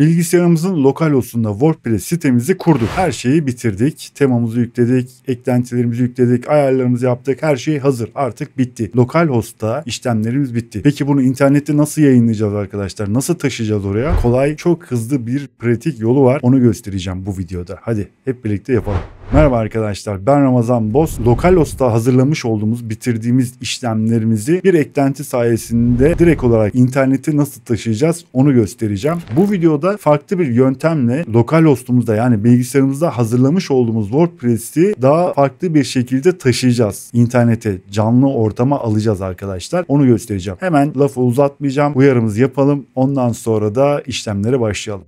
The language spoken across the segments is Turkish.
Bilgisayarımızın lokal olsunda WordPress sitemizi kurduk. Her şeyi bitirdik. Temamızı yükledik, eklentilerimizi yükledik, ayarlarımızı yaptık. Her şey hazır. Artık bitti. Lokal hostta işlemlerimiz bitti. Peki bunu internette nasıl yayınlayacağız arkadaşlar? Nasıl taşıyacağız oraya? Kolay, çok hızlı bir pratik yolu var. Onu göstereceğim bu videoda. Hadi hep birlikte yapalım. Merhaba arkadaşlar ben Ramazan Boz. Lokalos'ta hazırlamış olduğumuz bitirdiğimiz işlemlerimizi bir eklenti sayesinde direkt olarak internete nasıl taşıyacağız onu göstereceğim. Bu videoda farklı bir yöntemle Lokalos'tumuzda yani bilgisayarımızda hazırlamış olduğumuz WordPress'i daha farklı bir şekilde taşıyacağız. İnternete canlı ortama alacağız arkadaşlar onu göstereceğim. Hemen lafı uzatmayacağım uyarımızı yapalım ondan sonra da işlemlere başlayalım.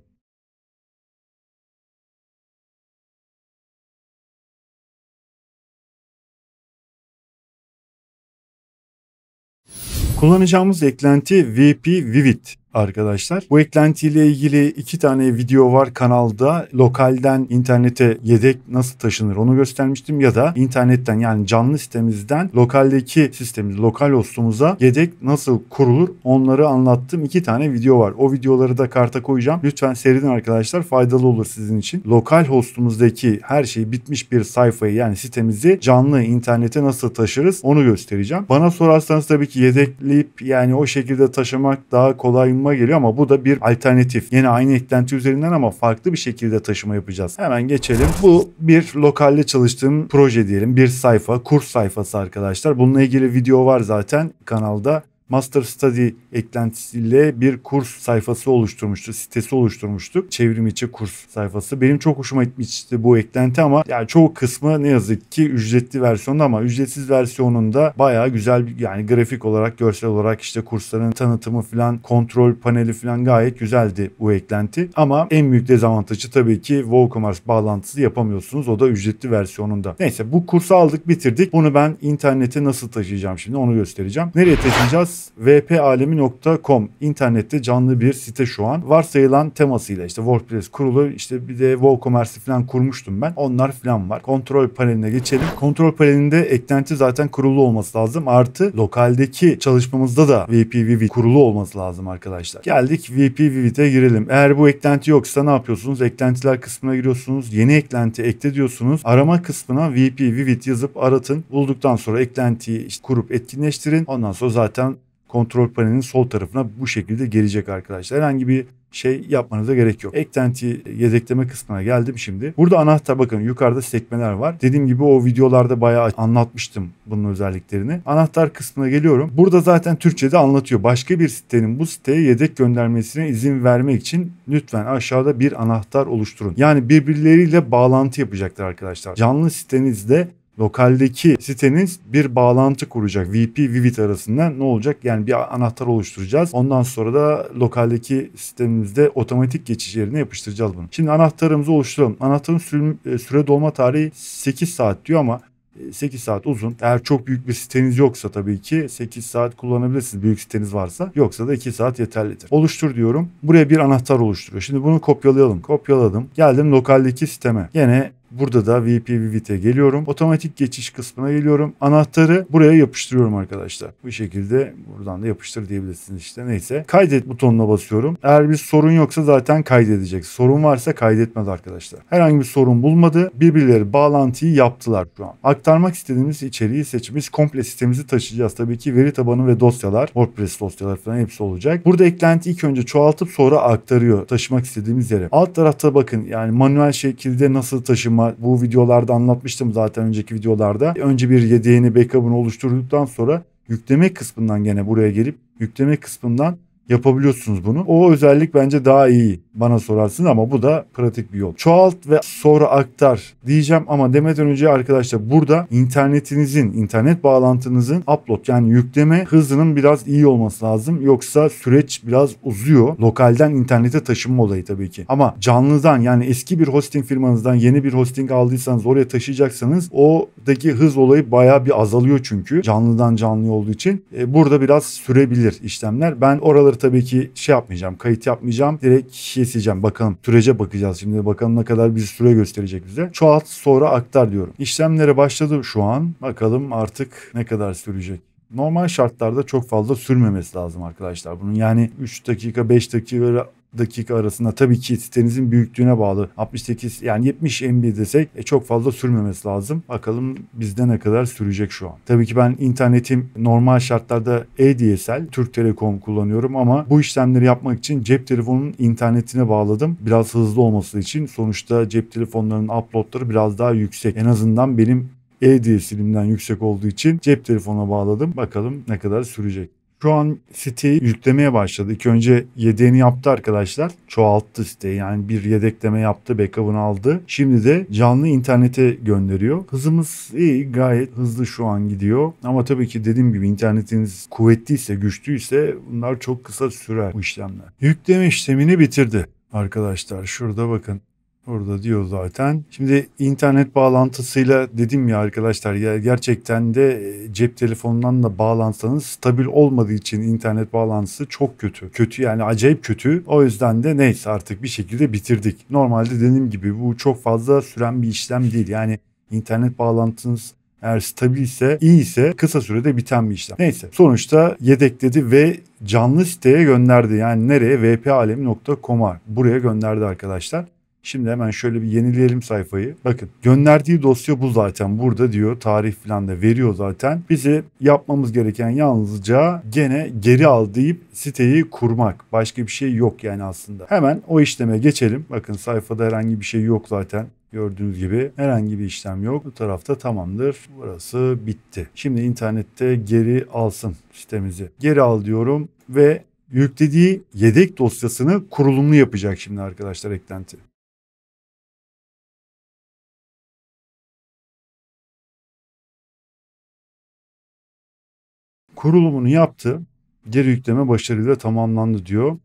Kullanacağımız eklenti VP Vivid arkadaşlar. Bu eklentiyle ilgili iki tane video var kanalda. Lokalden internete yedek nasıl taşınır onu göstermiştim ya da internetten yani canlı sitemizden lokaldeki sistemimiz, lokal hostumuza yedek nasıl kurulur onları anlattım. iki tane video var. O videoları da karta koyacağım. Lütfen seyredin arkadaşlar faydalı olur sizin için. Lokal hostumuzdaki her şey bitmiş bir sayfayı yani sitemizi canlı internete nasıl taşırız onu göstereceğim. Bana sorarsanız tabii ki yedekleyip yani o şekilde taşımak daha kolay mı aklıma geliyor ama bu da bir alternatif. Yine aynı eklenti üzerinden ama farklı bir şekilde taşıma yapacağız. Hemen geçelim. Bu bir lokalde çalıştığım proje diyelim. Bir sayfa, kurs sayfası arkadaşlar. Bununla ilgili video var zaten kanalda. Master Study eklentisiyle bir kurs sayfası oluşturmuştu, sitesi oluşturmuştuk. Çevrim içi kurs sayfası. Benim çok hoşuma gitmişti bu eklenti ama yani çoğu kısmı ne yazık ki ücretli versiyonda ama ücretsiz versiyonunda bayağı güzel bir, yani grafik olarak, görsel olarak işte kursların tanıtımı falan, kontrol paneli falan gayet güzeldi bu eklenti. Ama en büyük dezavantajı tabii ki WooCommerce bağlantısı yapamıyorsunuz. O da ücretli versiyonunda. Neyse bu kursu aldık bitirdik. Bunu ben internete nasıl taşıyacağım şimdi onu göstereceğim. Nereye taşıyacağız? adres vpalemi.com internette canlı bir site şu an. Varsayılan temasıyla işte WordPress kurulu işte bir de WooCommerce falan kurmuştum ben. Onlar falan var. Kontrol paneline geçelim. Kontrol panelinde eklenti zaten kurulu olması lazım. Artı lokaldeki çalışmamızda da VPVV kurulu olması lazım arkadaşlar. Geldik VPVV'de girelim. Eğer bu eklenti yoksa ne yapıyorsunuz? Eklentiler kısmına giriyorsunuz. Yeni eklenti ekle diyorsunuz. Arama kısmına VPVVit yazıp aratın. Bulduktan sonra eklentiyi işte kurup etkinleştirin. Ondan sonra zaten kontrol panelinin sol tarafına bu şekilde gelecek arkadaşlar. Herhangi bir şey yapmanıza gerek yok. Eklenti yedekleme kısmına geldim şimdi. Burada anahtar bakın yukarıda sekmeler var. Dediğim gibi o videolarda bayağı anlatmıştım bunun özelliklerini. Anahtar kısmına geliyorum. Burada zaten Türkçe'de anlatıyor. Başka bir sitenin bu siteye yedek göndermesine izin vermek için lütfen aşağıda bir anahtar oluşturun. Yani birbirleriyle bağlantı yapacaklar arkadaşlar. Canlı sitenizde lokaldeki sitenin bir bağlantı kuracak. VP, Vivid arasında ne olacak? Yani bir anahtar oluşturacağız. Ondan sonra da lokaldeki sistemimizde otomatik geçiş yerine yapıştıracağız bunu. Şimdi anahtarımızı oluşturalım. Anahtarın e, süre, dolma tarihi 8 saat diyor ama 8 e, saat uzun. Eğer çok büyük bir siteniz yoksa tabii ki 8 saat kullanabilirsiniz büyük siteniz varsa. Yoksa da 2 saat yeterlidir. Oluştur diyorum. Buraya bir anahtar oluşturuyor. Şimdi bunu kopyalayalım. Kopyaladım. Geldim lokaldeki siteme. Yine Burada da VP Vivid'e geliyorum. Otomatik geçiş kısmına geliyorum. Anahtarı buraya yapıştırıyorum arkadaşlar. Bu şekilde buradan da yapıştır diyebilirsiniz işte. Neyse. Kaydet butonuna basıyorum. Eğer bir sorun yoksa zaten kaydedecek. Sorun varsa kaydetmez arkadaşlar. Herhangi bir sorun bulmadı. Birbirleri bağlantıyı yaptılar şu an. Aktarmak istediğimiz içeriği seçmiş, komple sistemimizi taşıyacağız. Tabii ki veri tabanı ve dosyalar, WordPress dosyalar falan hepsi olacak. Burada eklenti ilk önce çoğaltıp sonra aktarıyor taşımak istediğimiz yere. Alt tarafta bakın yani manuel şekilde nasıl taşıma ama bu videolarda anlatmıştım zaten önceki videolarda. Önce bir yedeğini backup'ını oluşturduktan sonra yükleme kısmından gene buraya gelip yükleme kısmından yapabiliyorsunuz bunu. O özellik bence daha iyi bana sorarsın ama bu da pratik bir yol. Çoğalt ve sonra aktar diyeceğim ama demeden önce arkadaşlar burada internetinizin, internet bağlantınızın upload yani yükleme hızının biraz iyi olması lazım. Yoksa süreç biraz uzuyor. Lokalden internete taşınma olayı tabii ki. Ama canlıdan yani eski bir hosting firmanızdan yeni bir hosting aldıysanız oraya taşıyacaksanız odaki hız olayı baya bir azalıyor çünkü. Canlıdan canlı olduğu için. E, burada biraz sürebilir işlemler. Ben oraları tabii ki şey yapmayacağım, kayıt yapmayacağım. Direkt keseceğim. Bakalım sürece bakacağız şimdi. Bakalım ne kadar bir süre gösterecek bize. Çoğalt sonra aktar diyorum. İşlemlere başladı şu an. Bakalım artık ne kadar sürecek normal şartlarda çok fazla sürmemesi lazım arkadaşlar. Bunun yani 3 dakika 5 dakika dakika arasında tabii ki sitenizin büyüklüğüne bağlı. 68 yani 70 MB desek e, çok fazla sürmemesi lazım. Bakalım bizde ne kadar sürecek şu an. Tabii ki ben internetim normal şartlarda ADSL Türk Telekom kullanıyorum ama bu işlemleri yapmak için cep telefonunun internetine bağladım. Biraz hızlı olması için sonuçta cep telefonlarının uploadları biraz daha yüksek. En azından benim ADSL'imden yüksek olduğu için cep telefonuna bağladım. Bakalım ne kadar sürecek. Şu an siteyi yüklemeye başladı. İlk önce yedeğini yaptı arkadaşlar. Çoğalttı siteyi. Yani bir yedekleme yaptı. Backup'ını aldı. Şimdi de canlı internete gönderiyor. Hızımız iyi. Gayet hızlı şu an gidiyor. Ama tabii ki dediğim gibi internetiniz kuvvetliyse, güçlüyse bunlar çok kısa sürer bu işlemler. Yükleme işlemini bitirdi arkadaşlar. Şurada bakın Orada diyor zaten. Şimdi internet bağlantısıyla dedim ya arkadaşlar ya gerçekten de e, cep telefonundan da bağlansanız stabil olmadığı için internet bağlantısı çok kötü. Kötü yani acayip kötü. O yüzden de neyse artık bir şekilde bitirdik. Normalde dediğim gibi bu çok fazla süren bir işlem değil. Yani internet bağlantınız eğer stabil ise, iyi ise kısa sürede biten bir işlem. Neyse sonuçta yedekledi ve canlı siteye gönderdi. Yani nereye? vpalem.com'a buraya gönderdi arkadaşlar. Şimdi hemen şöyle bir yenileyelim sayfayı. Bakın gönderdiği dosya bu zaten burada diyor. Tarih falan da veriyor zaten. Bizi yapmamız gereken yalnızca gene geri al deyip siteyi kurmak. Başka bir şey yok yani aslında. Hemen o işleme geçelim. Bakın sayfada herhangi bir şey yok zaten. Gördüğünüz gibi herhangi bir işlem yok. Bu tarafta tamamdır. Burası bitti. Şimdi internette geri alsın sitemizi. Geri al diyorum ve yüklediği yedek dosyasını kurulumlu yapacak şimdi arkadaşlar eklenti. kurulumunu yaptı. Geri yükleme başarıyla tamamlandı diyor.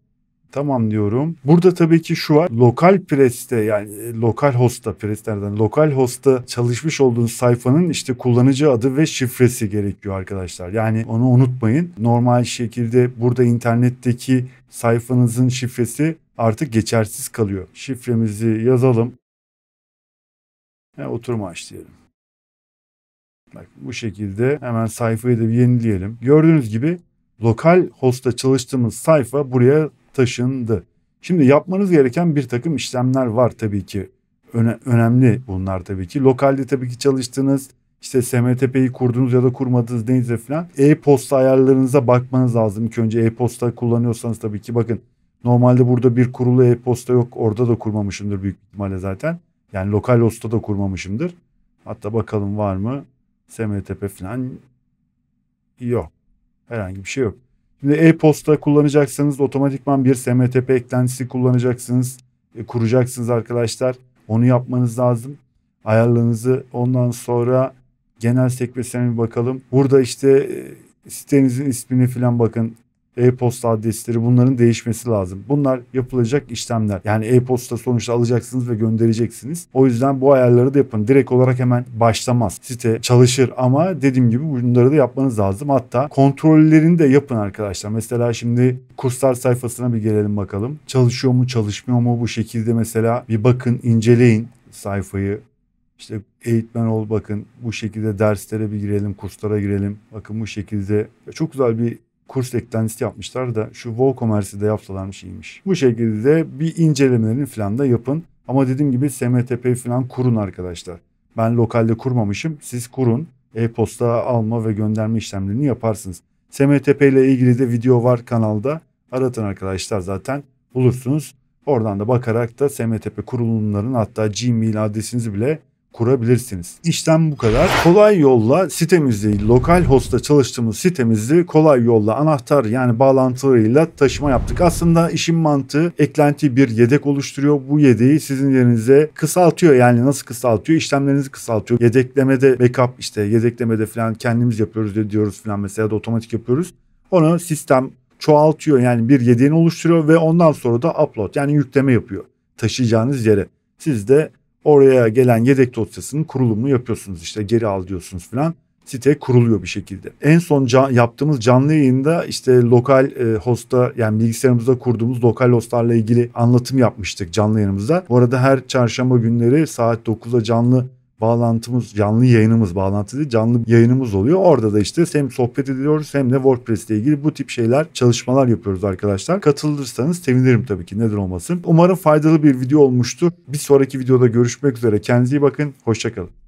Tamam diyorum. Burada tabii ki şu var. Lokal preste yani e, lokal hosta preslerden lokal hosta çalışmış olduğunuz sayfanın işte kullanıcı adı ve şifresi gerekiyor arkadaşlar. Yani onu unutmayın. Normal şekilde burada internetteki sayfanızın şifresi artık geçersiz kalıyor. Şifremizi yazalım. Ve oturma aç diyelim. Bak bu şekilde hemen sayfayı da bir yenileyelim. Gördüğünüz gibi lokal host'ta çalıştığımız sayfa buraya taşındı. Şimdi yapmanız gereken bir takım işlemler var tabii ki. Öne, önemli bunlar tabii ki. Lokalde tabii ki çalıştığınız işte SMTP'yi kurdunuz ya da kurmadınız neyse falan. E-posta ayarlarınıza bakmanız lazım. İlk önce e-posta kullanıyorsanız tabii ki bakın. Normalde burada bir kurulu e-posta yok. Orada da kurmamışımdır büyük ihtimalle zaten. Yani lokal hosta da kurmamışımdır. Hatta bakalım var mı? SMTP falan yok. Herhangi bir şey yok. Şimdi e-posta kullanacaksanız otomatikman bir SMTP eklentisi kullanacaksınız. E, kuracaksınız arkadaşlar. Onu yapmanız lazım. Ayarlarınızı ondan sonra genel sekmesine bir bakalım. Burada işte e, sitenizin ismini falan bakın e-posta adresleri bunların değişmesi lazım. Bunlar yapılacak işlemler. Yani e-posta sonuçta alacaksınız ve göndereceksiniz. O yüzden bu ayarları da yapın. Direkt olarak hemen başlamaz. Site çalışır ama dediğim gibi bunları da yapmanız lazım. Hatta kontrollerini de yapın arkadaşlar. Mesela şimdi kurslar sayfasına bir gelelim bakalım. Çalışıyor mu çalışmıyor mu bu şekilde mesela bir bakın inceleyin sayfayı. İşte eğitmen ol bakın bu şekilde derslere bir girelim kurslara girelim. Bakın bu şekilde çok güzel bir kurs eklentisi yapmışlar da şu WooCommerce'i de yaptılarmış iyiymiş. Bu şekilde bir incelemelerini falan da yapın. Ama dediğim gibi SMTP falan kurun arkadaşlar. Ben lokalde kurmamışım. Siz kurun. E-posta alma ve gönderme işlemlerini yaparsınız. SMTP ile ilgili de video var kanalda. Aratın arkadaşlar zaten bulursunuz. Oradan da bakarak da SMTP kurulumların hatta Gmail adresinizi bile kurabilirsiniz. İşlem bu kadar. Kolay yolla sitemizde lokal hosta çalıştığımız sitemizde kolay yolla anahtar yani bağlantılarıyla taşıma yaptık. Aslında işin mantığı eklenti bir yedek oluşturuyor. Bu yedeği sizin yerinize kısaltıyor. Yani nasıl kısaltıyor? İşlemlerinizi kısaltıyor. Yedeklemede backup işte yedeklemede falan kendimiz yapıyoruz diyoruz falan mesela da otomatik yapıyoruz. Onu sistem çoğaltıyor yani bir yedeğini oluşturuyor ve ondan sonra da upload yani yükleme yapıyor taşıyacağınız yere. Siz de Oraya gelen yedek dosyasının kurulumunu yapıyorsunuz işte geri al diyorsunuz falan. Site kuruluyor bir şekilde. En son can, yaptığımız canlı yayında işte lokal e, hosta yani bilgisayarımızda kurduğumuz lokal hostlarla ilgili anlatım yapmıştık canlı yayınımızda. Bu arada her çarşamba günleri saat 9'da canlı bağlantımız, canlı yayınımız, bağlantı değil, canlı yayınımız oluyor. Orada da işte hem sohbet ediyoruz hem de WordPress ile ilgili bu tip şeyler, çalışmalar yapıyoruz arkadaşlar. Katılırsanız sevinirim tabii ki Nedir olmasın. Umarım faydalı bir video olmuştur. Bir sonraki videoda görüşmek üzere. Kendinize iyi bakın. Hoşçakalın.